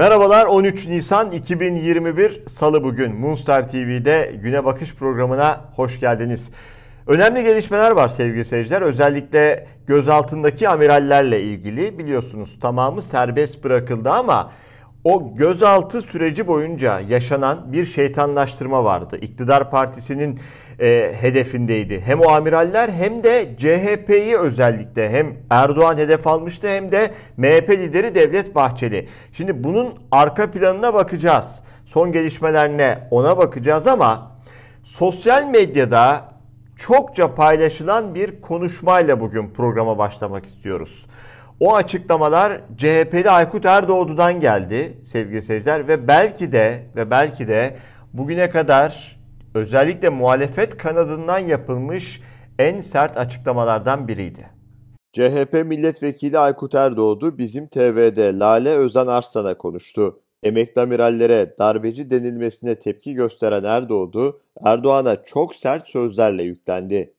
Merhabalar 13 Nisan 2021 Salı bugün Munster TV'de Güne Bakış programına hoş geldiniz. Önemli gelişmeler var sevgili seyirciler. Özellikle gözaltındaki amirallerle ilgili biliyorsunuz tamamı serbest bırakıldı ama o gözaltı süreci boyunca yaşanan bir şeytanlaştırma vardı. İktidar partisinin e, hedefindeydi. Hem o amiraller hem de CHP'yi özellikle hem Erdoğan hedef almıştı hem de MHP lideri Devlet Bahçeli. Şimdi bunun arka planına bakacağız. Son gelişmelerine ona bakacağız ama sosyal medyada çokça paylaşılan bir konuşmayla bugün programa başlamak istiyoruz. O açıklamalar CHP'li Aykut Erdoğdu'dan geldi sevgili seyirciler ve belki de ve belki de bugüne kadar özellikle muhalefet kanadından yapılmış en sert açıklamalardan biriydi. CHP milletvekili Aykut Erdoğdu bizim TV'de Lale Özen Arslan'a konuştu. Emekli amirallere darbeci denilmesine tepki gösteren Erdoğdu, Erdoğan'a çok sert sözlerle yüklendi.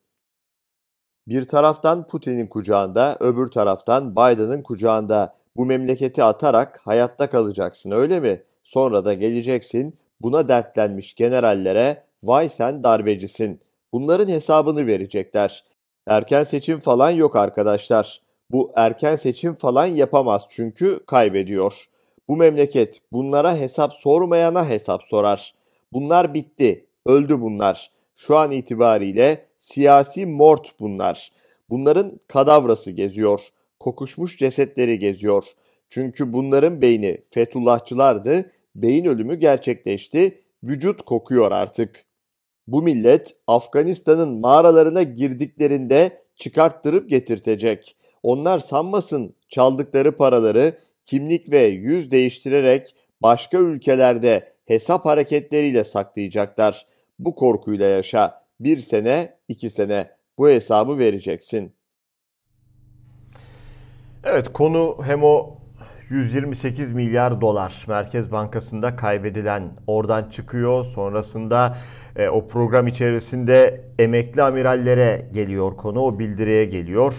Bir taraftan Putin'in kucağında, öbür taraftan Biden'ın kucağında. Bu memleketi atarak hayatta kalacaksın öyle mi? Sonra da geleceksin buna dertlenmiş generallere vay sen darbecisin. Bunların hesabını verecekler. Erken seçim falan yok arkadaşlar. Bu erken seçim falan yapamaz çünkü kaybediyor. Bu memleket bunlara hesap sormayana hesap sorar. Bunlar bitti, öldü bunlar. Şu an itibariyle siyasi mort bunlar. Bunların kadavrası geziyor. Kokuşmuş cesetleri geziyor. Çünkü bunların beyni Fethullahçılardı. Beyin ölümü gerçekleşti. Vücut kokuyor artık. Bu millet Afganistan'ın mağaralarına girdiklerinde çıkarttırıp getirtecek. Onlar sanmasın çaldıkları paraları kimlik ve yüz değiştirerek başka ülkelerde hesap hareketleriyle saklayacaklar. Bu korkuyla yaşa. Bir sene, iki sene bu hesabı vereceksin. Evet konu hem o 128 milyar dolar Merkez Bankası'nda kaybedilen oradan çıkıyor. Sonrasında e, o program içerisinde emekli amirallere geliyor konu, o bildiriye geliyor.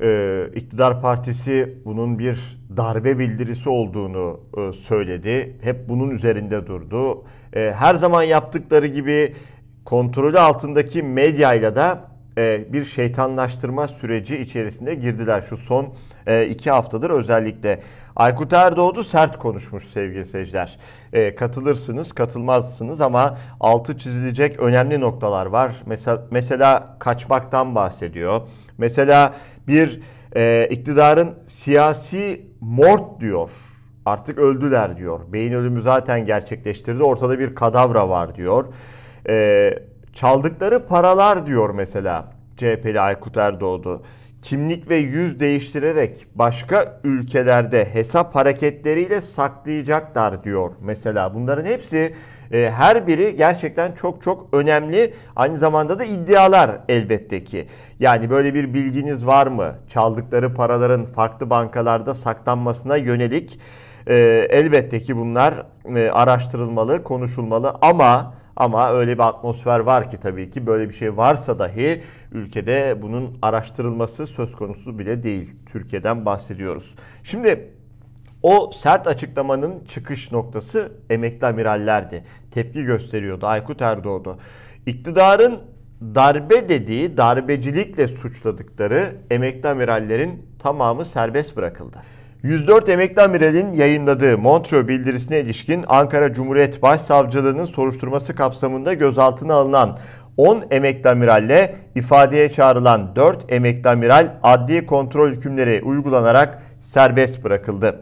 E, iktidar partisi bunun bir darbe bildirisi olduğunu e, söyledi. Hep bunun üzerinde durdu. E, her zaman yaptıkları gibi kontrolü altındaki medyayla da e, bir şeytanlaştırma süreci içerisinde girdiler. Şu son e, iki haftadır özellikle. Aykut Erdoğdu sert konuşmuş sevgili seyirciler. E, katılırsınız, katılmazsınız ama altı çizilecek önemli noktalar var. Mesela, mesela kaçmaktan bahsediyor. Mesela bir e, iktidarın siyasi mort diyor. Artık öldüler diyor. Beyin ölümü zaten gerçekleştirdi. Ortada bir kadavra var diyor. Eee Çaldıkları paralar diyor mesela CHP'li Aykut Erdoğdu. Kimlik ve yüz değiştirerek başka ülkelerde hesap hareketleriyle saklayacaklar diyor mesela. Bunların hepsi e, her biri gerçekten çok çok önemli. Aynı zamanda da iddialar elbette ki. Yani böyle bir bilginiz var mı? Çaldıkları paraların farklı bankalarda saklanmasına yönelik e, elbette ki bunlar e, araştırılmalı, konuşulmalı ama ama öyle bir atmosfer var ki tabii ki böyle bir şey varsa dahi ülkede bunun araştırılması söz konusu bile değil. Türkiye'den bahsediyoruz. Şimdi o sert açıklamanın çıkış noktası emekli amirallerdi. Tepki gösteriyordu Aykut Erdoğdu. İktidarın darbe dediği, darbecilikle suçladıkları emekli amirallerin tamamı serbest bırakıldı. 104 emekli amiralin yayınladığı Montreux bildirisine ilişkin Ankara Cumhuriyet Başsavcılığı'nın soruşturması kapsamında gözaltına alınan 10 emekli amiralle ifadeye çağrılan 4 emekli amiral adli kontrol hükümleri uygulanarak serbest bırakıldı.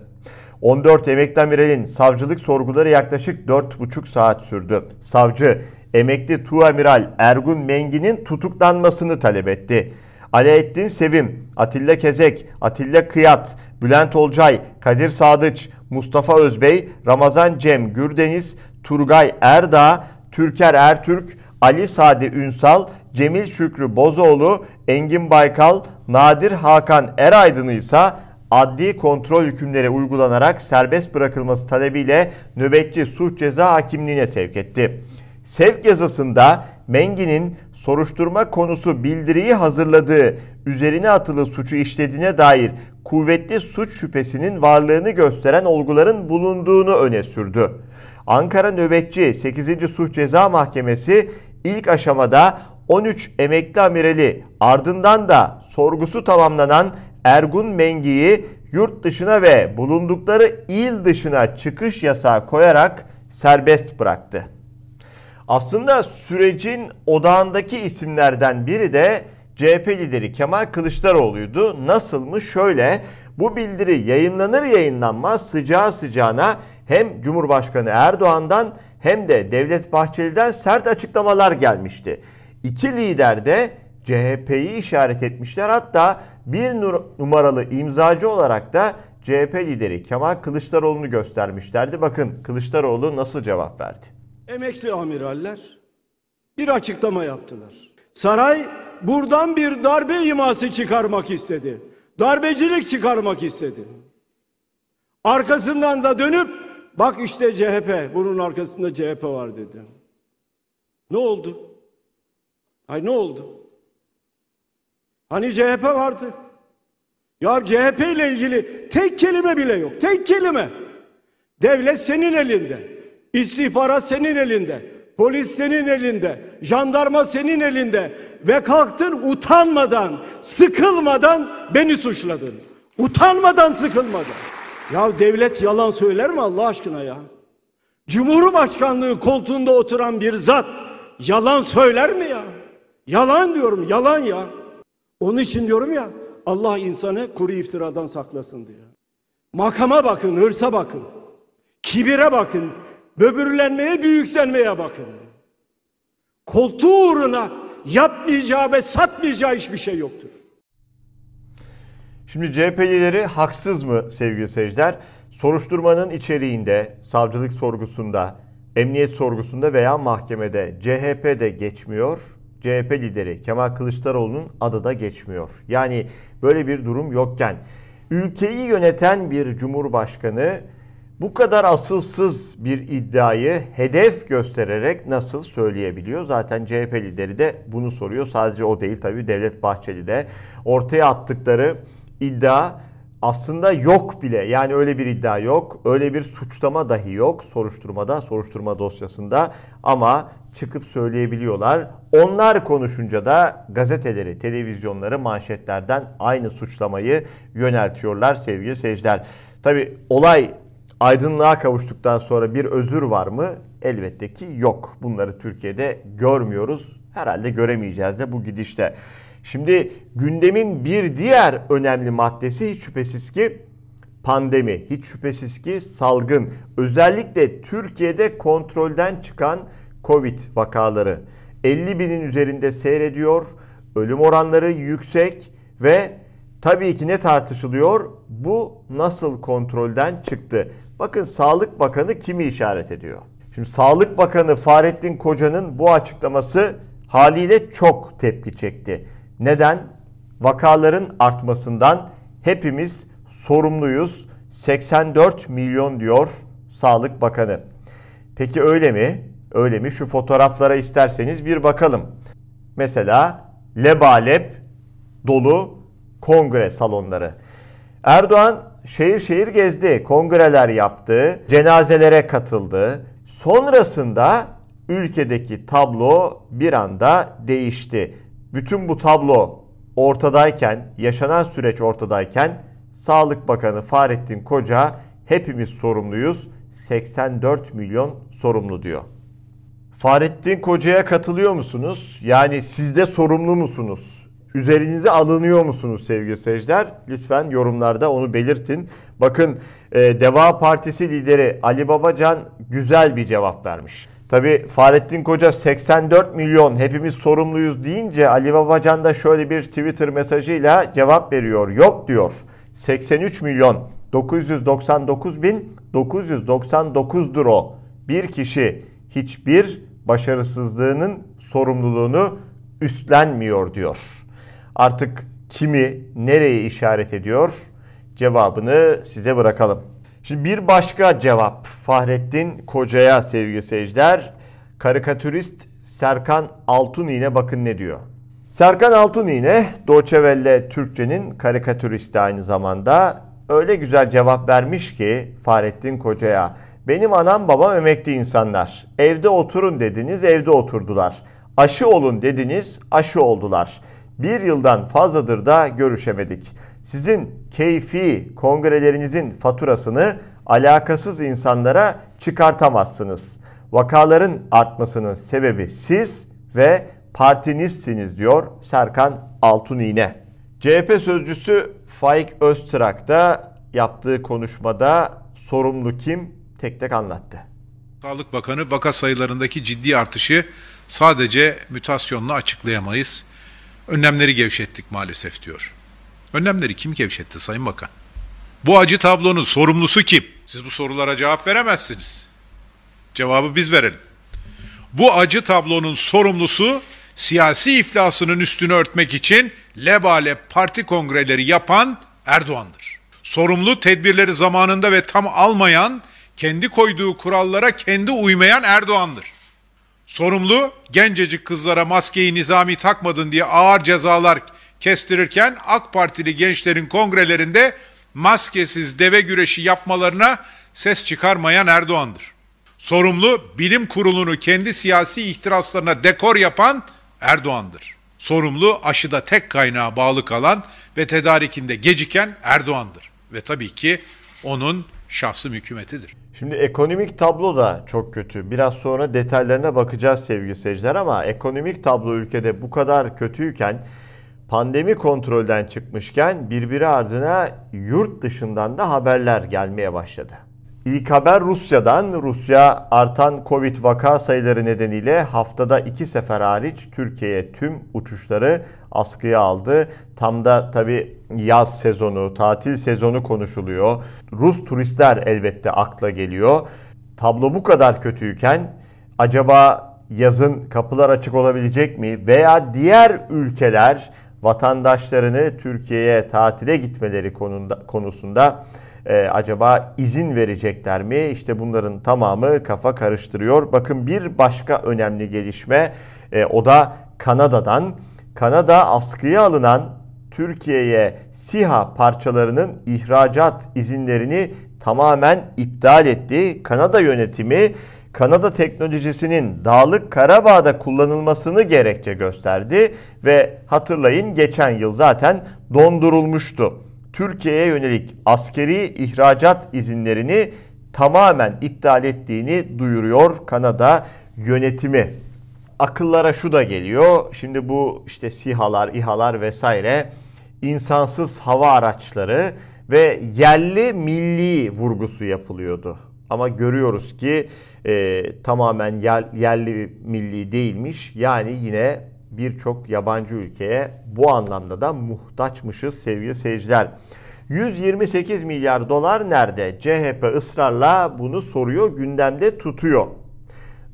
14 emekli amiralin savcılık sorguları yaklaşık 4,5 saat sürdü. Savcı emekli tuğamiral Ergun Mengi'nin tutuklanmasını talep etti. Alaaddin Sevim, Atilla Kezek, Atilla Kıyat, Bülent Olcay, Kadir Sadıç, Mustafa Özbey, Ramazan Cem Gürdeniz, Turgay Erdağ, Türker Ertürk, Ali Sadi Ünsal, Cemil Şükrü Bozoğlu, Engin Baykal, Nadir Hakan Eraydın'ı ise adli kontrol hükümleri uygulanarak serbest bırakılması talebiyle nöbetçi suç ceza hakimliğine sevk etti. Sevk yazısında Mengi'nin soruşturma konusu bildiriyi hazırladığı üzerine atılı suçu işlediğine dair kuvvetli suç şüphesinin varlığını gösteren olguların bulunduğunu öne sürdü. Ankara Nöbetçi 8. Suç Ceza Mahkemesi ilk aşamada 13 emekli amireli ardından da sorgusu tamamlanan Ergun Mengi'yi yurt dışına ve bulundukları il dışına çıkış yasağı koyarak serbest bıraktı. Aslında sürecin odağındaki isimlerden biri de CHP lideri Kemal Kılıçdaroğlu'ydu. Nasıl mı? Şöyle bu bildiri yayınlanır yayınlanmaz sıcağı sıcağına hem Cumhurbaşkanı Erdoğan'dan hem de Devlet Bahçeli'den sert açıklamalar gelmişti. İki lider de CHP'yi işaret etmişler. Hatta bir numaralı imzacı olarak da CHP lideri Kemal Kılıçdaroğlu'nu göstermişlerdi. Bakın Kılıçdaroğlu nasıl cevap verdi emekli amiraller bir açıklama yaptılar. Saray buradan bir darbe iması çıkarmak istedi. Darbecilik çıkarmak istedi. Arkasından da dönüp bak işte CHP bunun arkasında CHP var dedi. Ne oldu? Ay ne oldu? Hani CHP vardı? Ya CHP ile ilgili tek kelime bile yok. Tek kelime. Devlet senin elinde. İstihbarat senin elinde, polis senin elinde, jandarma senin elinde ve kalktın utanmadan, sıkılmadan beni suçladın. Utanmadan, sıkılmadan. Ya devlet yalan söyler mi Allah aşkına ya? Cumhurbaşkanlığı koltuğunda oturan bir zat yalan söyler mi ya? Yalan diyorum, yalan ya. Onun için diyorum ya, Allah insanı kuru iftiradan saklasın diyor. Makama bakın, hırsa bakın. Kibire bakın, böbürlenmeye, büyüklenmeye bakın. Koltuğu uğruna yapmayacağı ve satmayacağı hiçbir şey yoktur. Şimdi CHP'lileri haksız mı sevgili seyirciler? Soruşturmanın içeriğinde, savcılık sorgusunda, emniyet sorgusunda veya mahkemede CHP de geçmiyor, CHP lideri Kemal Kılıçdaroğlu'nun adı da geçmiyor. Yani böyle bir durum yokken ülkeyi yöneten bir cumhurbaşkanı bu kadar asılsız bir iddiayı hedef göstererek nasıl söyleyebiliyor? Zaten CHP lideri de bunu soruyor. Sadece o değil tabii Devlet Bahçeli de ortaya attıkları iddia aslında yok bile. Yani öyle bir iddia yok. Öyle bir suçlama dahi yok soruşturmada, soruşturma dosyasında ama çıkıp söyleyebiliyorlar. Onlar konuşunca da gazeteleri, televizyonları manşetlerden aynı suçlamayı yöneltiyorlar sevgili seyirciler. Tabi olay aydınlığa kavuştuktan sonra bir özür var mı? Elbette ki yok. Bunları Türkiye'de görmüyoruz. Herhalde göremeyeceğiz de bu gidişte. Şimdi gündemin bir diğer önemli maddesi hiç şüphesiz ki pandemi, hiç şüphesiz ki salgın. Özellikle Türkiye'de kontrolden çıkan Covid vakaları 50 binin üzerinde seyrediyor. Ölüm oranları yüksek ve tabii ki ne tartışılıyor? Bu nasıl kontrolden çıktı? Bakın Sağlık Bakanı kimi işaret ediyor? Şimdi Sağlık Bakanı Fahrettin Koca'nın bu açıklaması haliyle çok tepki çekti. Neden? Vakaların artmasından hepimiz sorumluyuz. 84 milyon diyor Sağlık Bakanı. Peki öyle mi? Öyle mi? Şu fotoğraflara isterseniz bir bakalım. Mesela lebalep dolu kongre salonları. Erdoğan şehir şehir gezdi, kongreler yaptı, cenazelere katıldı. Sonrasında ülkedeki tablo bir anda değişti. Bütün bu tablo ortadayken, yaşanan süreç ortadayken Sağlık Bakanı Fahrettin Koca hepimiz sorumluyuz. 84 milyon sorumlu diyor. Fahrettin Koca'ya katılıyor musunuz? Yani siz de sorumlu musunuz? üzerinize alınıyor musunuz sevgili seyirciler? Lütfen yorumlarda onu belirtin. Bakın e, Deva Partisi lideri Ali Babacan güzel bir cevap vermiş. Tabi Fahrettin Koca 84 milyon hepimiz sorumluyuz deyince Ali Babacan da şöyle bir Twitter mesajıyla cevap veriyor. Yok diyor 83 milyon 999 bin 999'dur o. Bir kişi hiçbir başarısızlığının sorumluluğunu üstlenmiyor diyor. Artık kimi, nereye işaret ediyor? Cevabını size bırakalım. Şimdi bir başka cevap Fahrettin Koca'ya sevgili seyirciler. Karikatürist Serkan Altun yine bakın ne diyor. Serkan Altun yine Doçevelle Türkçe'nin karikatüristi aynı zamanda. Öyle güzel cevap vermiş ki Fahrettin Koca'ya. Benim anam babam emekli insanlar. Evde oturun dediniz evde oturdular. Aşı olun dediniz aşı oldular bir yıldan fazladır da görüşemedik. Sizin keyfi kongrelerinizin faturasını alakasız insanlara çıkartamazsınız. Vakaların artmasının sebebi siz ve partinizsiniz diyor Serkan Altuniğne. CHP sözcüsü Faik Öztrak da yaptığı konuşmada sorumlu kim tek tek anlattı. Sağlık Bakanı vaka sayılarındaki ciddi artışı sadece mütasyonla açıklayamayız Önlemleri gevşettik maalesef diyor. Önlemleri kim gevşetti Sayın Bakan? Bu acı tablonun sorumlusu kim? Siz bu sorulara cevap veremezsiniz. Cevabı biz verelim. Bu acı tablonun sorumlusu siyasi iflasının üstünü örtmek için lebalep parti kongreleri yapan Erdoğan'dır. Sorumlu tedbirleri zamanında ve tam almayan, kendi koyduğu kurallara kendi uymayan Erdoğan'dır. Sorumlu gencecik kızlara maskeyi nizami takmadın diye ağır cezalar kestirirken AK Partili gençlerin kongrelerinde maskesiz deve güreşi yapmalarına ses çıkarmayan Erdoğan'dır. Sorumlu bilim kurulunu kendi siyasi ihtiraslarına dekor yapan Erdoğan'dır. Sorumlu aşıda tek kaynağa bağlı kalan ve tedarikinde geciken Erdoğan'dır. Ve tabii ki onun şahsım hükümetidir. Şimdi ekonomik tablo da çok kötü. Biraz sonra detaylarına bakacağız sevgili seyirciler ama ekonomik tablo ülkede bu kadar kötüyken pandemi kontrolden çıkmışken birbiri ardına yurt dışından da haberler gelmeye başladı. İlk haber Rusya'dan. Rusya artan Covid vaka sayıları nedeniyle haftada iki sefer hariç Türkiye'ye tüm uçuşları askıya aldı. Tam da tabi yaz sezonu, tatil sezonu konuşuluyor. Rus turistler elbette akla geliyor. Tablo bu kadar kötüyken acaba yazın kapılar açık olabilecek mi veya diğer ülkeler vatandaşlarını Türkiye'ye tatile gitmeleri konunda, konusunda e, acaba izin verecekler mi? İşte bunların tamamı kafa karıştırıyor. Bakın bir başka önemli gelişme e, o da Kanada'dan. Kanada askıya alınan Türkiye'ye SİHA parçalarının ihracat izinlerini tamamen iptal etti. Kanada yönetimi Kanada teknolojisinin Dağlık Karabağ'da kullanılmasını gerekçe gösterdi ve hatırlayın geçen yıl zaten dondurulmuştu. Türkiye'ye yönelik askeri ihracat izinlerini tamamen iptal ettiğini duyuruyor Kanada yönetimi akıllara şu da geliyor. Şimdi bu işte sihalar, ihalar vesaire insansız hava araçları ve yerli milli vurgusu yapılıyordu. Ama görüyoruz ki e, tamamen yer, yerli milli değilmiş. Yani yine birçok yabancı ülkeye bu anlamda da muhtaçmışız sevgili seyirciler. 128 milyar dolar nerede? CHP ısrarla bunu soruyor, gündemde tutuyor.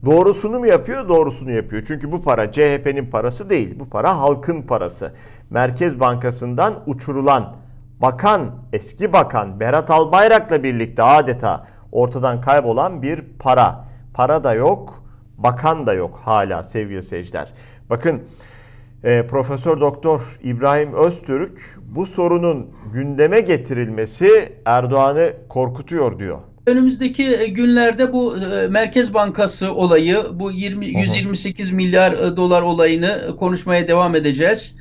Doğrusunu mu yapıyor? Doğrusunu yapıyor. Çünkü bu para CHP'nin parası değil. Bu para halkın parası. Merkez Bankası'ndan uçurulan bakan, eski bakan Berat Albayrak'la birlikte adeta ortadan kaybolan bir para. Para da yok, bakan da yok hala sevgili seyirciler. Bakın e, Profesör Doktor İbrahim Öztürk bu sorunun gündeme getirilmesi Erdoğan'ı korkutuyor diyor önümüzdeki e, günlerde bu e, Merkez Bankası olayı, bu 20, 128 milyar e, dolar olayını konuşmaya devam edeceğiz.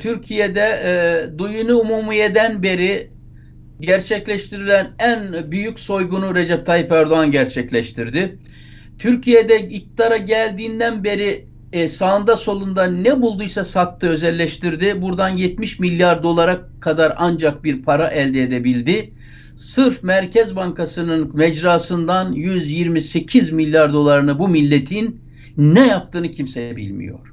Türkiye'de duyunu umumiyeden beri gerçekleştirilen en büyük soygunu Recep Tayyip Erdoğan gerçekleştirdi. Türkiye'de iktidara geldiğinden beri sağında solunda ne bulduysa sattı, özelleştirdi. Buradan 70 milyar dolara kadar ancak bir para elde edebildi sırf Merkez Bankası'nın mecrasından 128 milyar dolarını bu milletin ne yaptığını kimse bilmiyor.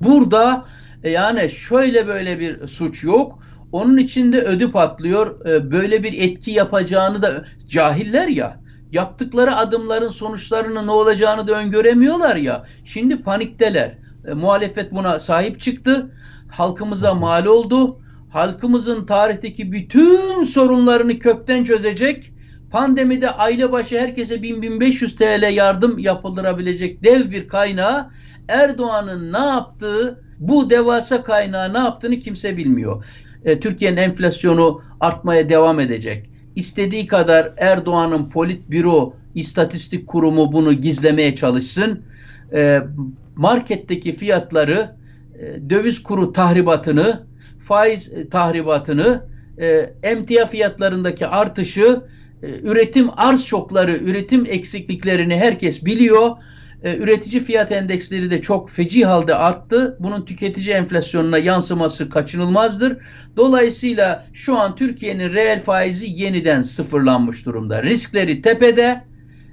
Burada e, yani şöyle böyle bir suç yok. Onun içinde ödü patlıyor. E, böyle bir etki yapacağını da cahiller ya. Yaptıkları adımların sonuçlarının ne olacağını da öngöremiyorlar ya. Şimdi panikteler. E, muhalefet buna sahip çıktı. Halkımıza mal oldu halkımızın tarihteki bütün sorunlarını kökten çözecek, pandemide aile başı herkese 1000-1500 TL yardım yapıldırabilecek dev bir kaynağı Erdoğan'ın ne yaptığı, bu devasa kaynağı ne yaptığını kimse bilmiyor. E, Türkiye'nin enflasyonu artmaya devam edecek. İstediği kadar Erdoğan'ın politbüro, istatistik kurumu bunu gizlemeye çalışsın. E, marketteki fiyatları, e, döviz kuru tahribatını, faiz e, tahribatını, e, emtia fiyatlarındaki artışı, e, üretim arz şokları, üretim eksikliklerini herkes biliyor. Üretici fiyat endeksleri de çok feci halde arttı. Bunun tüketici enflasyonuna yansıması kaçınılmazdır. Dolayısıyla şu an Türkiye'nin reel faizi yeniden sıfırlanmış durumda. Riskleri tepede,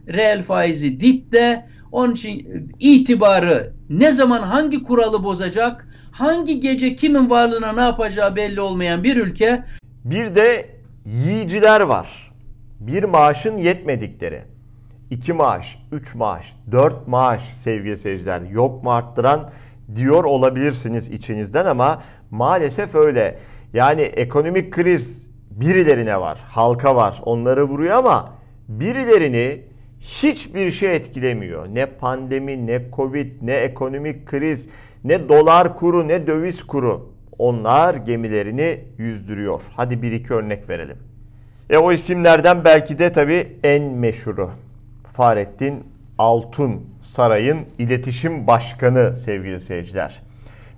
reel faizi dipte. Onun için itibarı ne zaman hangi kuralı bozacak, hangi gece kimin varlığına ne yapacağı belli olmayan bir ülke. Bir de yiyiciler var. Bir maaşın yetmedikleri. iki maaş, üç maaş, dört maaş sevgili seyirciler yok mu arttıran diyor olabilirsiniz içinizden ama maalesef öyle. Yani ekonomik kriz birilerine var, halka var, onları vuruyor ama birilerini hiçbir şey etkilemiyor. Ne pandemi, ne covid, ne ekonomik kriz, ne dolar kuru ne döviz kuru onlar gemilerini yüzdürüyor. Hadi bir iki örnek verelim. E o isimlerden belki de tabii en meşhuru Fahrettin Altun Saray'ın iletişim başkanı sevgili seyirciler.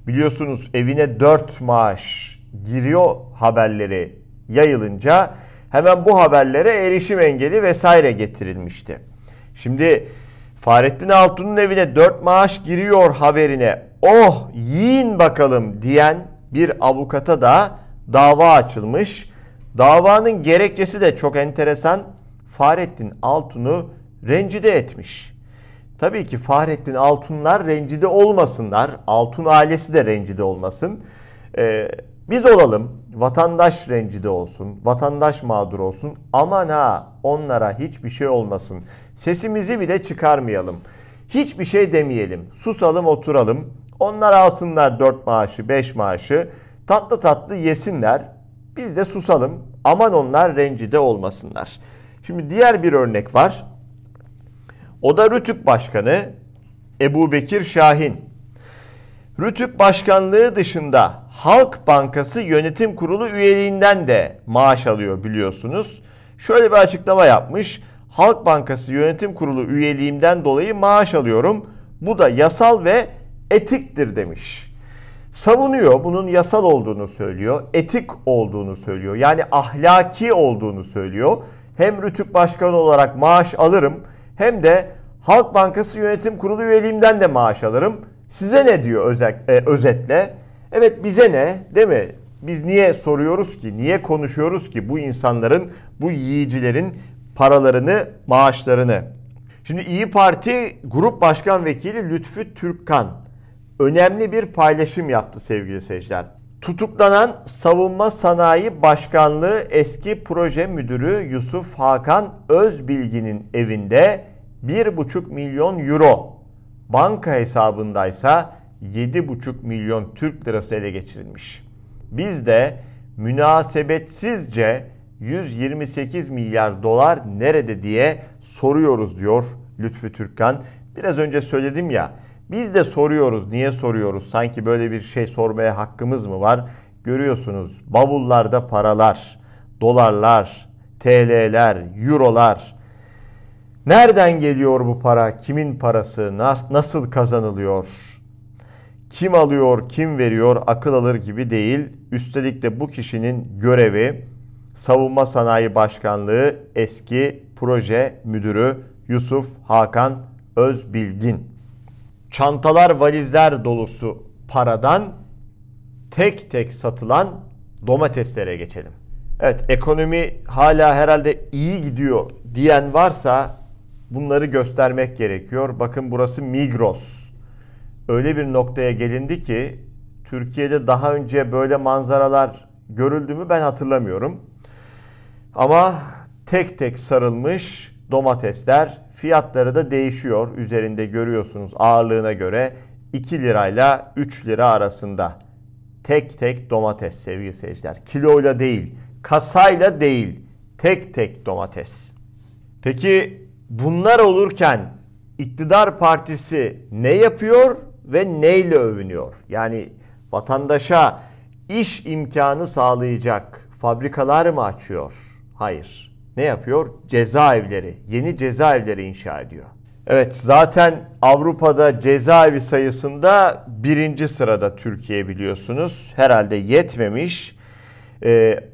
Biliyorsunuz evine dört maaş giriyor haberleri yayılınca hemen bu haberlere erişim engeli vesaire getirilmişti. Şimdi Fahrettin Altun'un evine 4 maaş giriyor haberine oh yiyin bakalım diyen bir avukata da dava açılmış. Davanın gerekçesi de çok enteresan. Fahrettin Altun'u rencide etmiş. Tabii ki Fahrettin Altunlar rencide olmasınlar. Altun ailesi de rencide olmasın. Ee, biz olalım. Vatandaş rencide olsun. Vatandaş mağdur olsun. Aman ha onlara hiçbir şey olmasın. Sesimizi bile çıkarmayalım. Hiçbir şey demeyelim. Susalım oturalım. Onlar alsınlar 4 maaşı, 5 maaşı. Tatlı tatlı yesinler. Biz de susalım. Aman onlar rencide olmasınlar. Şimdi diğer bir örnek var. O da Rütük Başkanı Ebu Bekir Şahin. Rütük Başkanlığı dışında Halk Bankası Yönetim Kurulu üyeliğinden de maaş alıyor biliyorsunuz. Şöyle bir açıklama yapmış. Halk Bankası Yönetim Kurulu üyeliğimden dolayı maaş alıyorum. Bu da yasal ve etiktir demiş. Savunuyor, bunun yasal olduğunu söylüyor, etik olduğunu söylüyor. Yani ahlaki olduğunu söylüyor. Hem Rütük Başkanı olarak maaş alırım hem de Halk Bankası Yönetim Kurulu üyeliğimden de maaş alırım. Size ne diyor özet, e, özetle? Evet bize ne değil mi? Biz niye soruyoruz ki? Niye konuşuyoruz ki bu insanların, bu yiyicilerin paralarını, maaşlarını? Şimdi İyi Parti Grup Başkan Vekili Lütfü Türkkan önemli bir paylaşım yaptı sevgili seyirciler. Tutuklanan Savunma Sanayi Başkanlığı eski proje müdürü Yusuf Hakan Özbilgi'nin evinde 1,5 milyon euro, banka hesabındaysa 7,5 milyon Türk lirası ele geçirilmiş. Biz de münasebetsizce 128 milyar dolar nerede diye soruyoruz diyor Lütfü Türkkan. Biraz önce söyledim ya biz de soruyoruz. Niye soruyoruz? Sanki böyle bir şey sormaya hakkımız mı var? Görüyorsunuz bavullarda paralar, dolarlar, TL'ler, eurolar. Nereden geliyor bu para? Kimin parası? Nasıl kazanılıyor? Kim alıyor, kim veriyor akıl alır gibi değil. Üstelik de bu kişinin görevi Savunma Sanayi Başkanlığı eski proje müdürü Yusuf Hakan Özbilgin çantalar valizler dolusu paradan tek tek satılan domateslere geçelim. Evet ekonomi hala herhalde iyi gidiyor diyen varsa bunları göstermek gerekiyor. Bakın burası Migros. Öyle bir noktaya gelindi ki Türkiye'de daha önce böyle manzaralar görüldü mü ben hatırlamıyorum. Ama tek tek sarılmış domatesler Fiyatları da değişiyor. Üzerinde görüyorsunuz ağırlığına göre 2 lirayla 3 lira arasında. Tek tek domates sevgili seyirciler. Kiloyla değil, kasayla değil. Tek tek domates. Peki bunlar olurken iktidar partisi ne yapıyor ve neyle övünüyor? Yani vatandaşa iş imkanı sağlayacak fabrikalar mı açıyor? Hayır ne yapıyor? Cezaevleri, yeni cezaevleri inşa ediyor. Evet zaten Avrupa'da cezaevi sayısında birinci sırada Türkiye biliyorsunuz. Herhalde yetmemiş.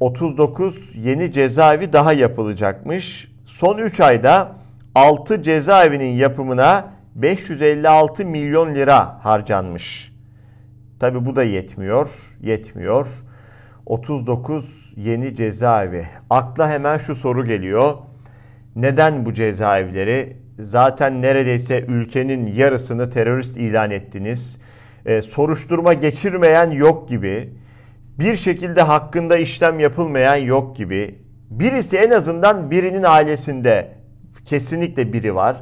39 ee, yeni cezaevi daha yapılacakmış. Son 3 ayda 6 cezaevinin yapımına 556 milyon lira harcanmış. Tabi bu da yetmiyor, yetmiyor. 39 yeni cezaevi. Akla hemen şu soru geliyor. Neden bu cezaevleri? Zaten neredeyse ülkenin yarısını terörist ilan ettiniz. Ee, soruşturma geçirmeyen yok gibi. Bir şekilde hakkında işlem yapılmayan yok gibi. Birisi en azından birinin ailesinde kesinlikle biri var.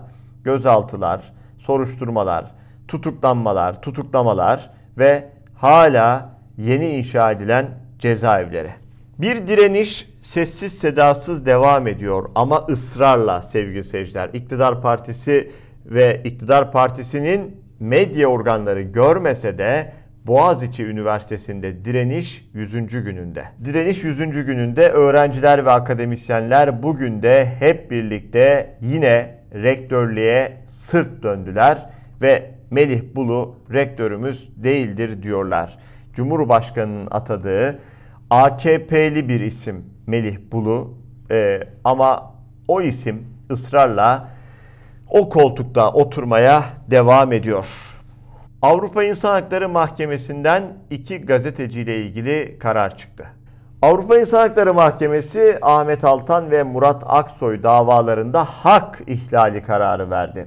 Gözaltılar, soruşturmalar, tutuklanmalar, tutuklamalar ve hala yeni inşa edilen cezaevlere. Bir direniş sessiz sedasız devam ediyor ama ısrarla sevgili seyirciler. İktidar Partisi ve iktidar partisinin medya organları görmese de Boğaziçi Üniversitesi'nde direniş 100. gününde. Direniş 100. gününde öğrenciler ve akademisyenler bugün de hep birlikte yine rektörlüğe sırt döndüler ve Melih Bulu rektörümüz değildir diyorlar. Cumhurbaşkanının atadığı AKP'li bir isim Melih Bulu e, ama o isim ısrarla o koltukta oturmaya devam ediyor. Avrupa İnsan Hakları Mahkemesi'nden iki gazeteciyle ilgili karar çıktı. Avrupa İnsan Hakları Mahkemesi Ahmet Altan ve Murat Aksoy davalarında hak ihlali kararı verdi.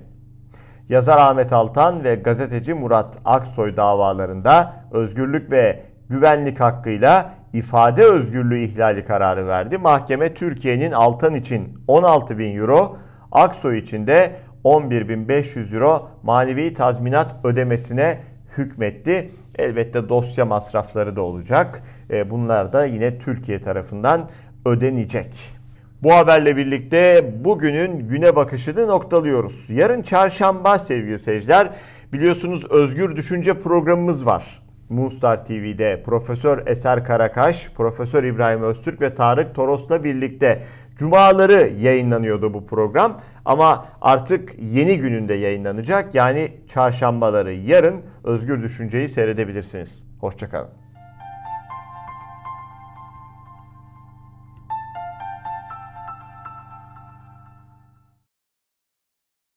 Yazar Ahmet Altan ve gazeteci Murat Aksoy davalarında özgürlük ve güvenlik hakkıyla ifade özgürlüğü ihlali kararı verdi. Mahkeme Türkiye'nin Altan için 16 bin euro, Aksoy için de 11 bin 500 euro manevi tazminat ödemesine hükmetti. Elbette dosya masrafları da olacak. E, bunlar da yine Türkiye tarafından ödenecek. Bu haberle birlikte bugünün güne bakışını noktalıyoruz. Yarın çarşamba sevgili seyirciler biliyorsunuz Özgür Düşünce programımız var. Moonstar TV'de Profesör Eser Karakaş, Profesör İbrahim Öztürk ve Tarık Toros'la birlikte cumaları yayınlanıyordu bu program ama artık yeni gününde yayınlanacak. Yani çarşambaları yarın Özgür Düşünce'yi seyredebilirsiniz. Hoşçakalın.